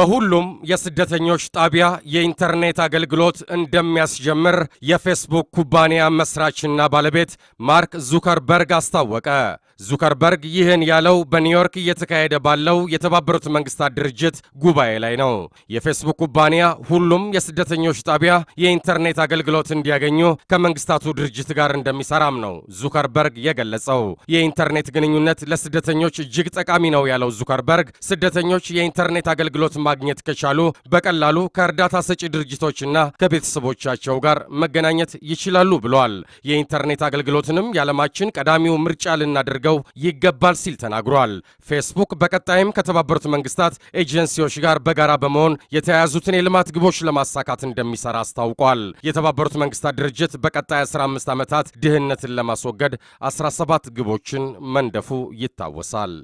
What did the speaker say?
በሁሉም የስደተኞች ጣቢያ የኢንተርኔት አገልግሎት እንደሚያስጀምር የፌስቡክ ኩባንያ መስራችና ባለቤት ማርክ ዙከርበርግ አስታወቀ። ዙከርበርግ ይህን ያለው በኒውዮርክ እየተካሄደ ባለው የተባበሩት መንግስታት ድርጅት ጉባኤ ላይ ነው። የፌስቡክ ኩባንያ ሁሉም የስደተኞች ጣቢያ የኢንተርኔት አገልግሎት እንዲያገኙ ከመንግስታቱ ድርጅት ጋር እንደሚሰራም ነው ዙከርበርግ የገለጸው። የኢንተርኔት ግንኙነት ለስደተኞች እጅግ ጠቃሚ ነው ያለው ዙከርበርግ ስደተኞች የኢንተርኔት አገልግሎት ማግኘት ከቻሉ በቀላሉ ከእርዳታ ሰጪ ድርጅቶችና ከቤተሰቦቻቸው ጋር መገናኘት ይችላሉ ብለዋል። የኢንተርኔት አገልግሎትንም የዓለማችን ቀዳሚው ምርጫ ልናደርገው ሊያደርገው ይገባል ሲል ተናግሯል። ፌስቡክ በቀጣይም ከተባበሩት መንግስታት ኤጀንሲዎች ጋር በጋራ በመሆን የተያያዙትን የልማት ግቦች ለማሳካት እንደሚሰራ አስታውቋል። የተባበሩት መንግስታት ድርጅት በቀጣይ 15 ዓመታት ድህነትን ለማስወገድ 17 ግቦችን መንደፉ ይታወሳል።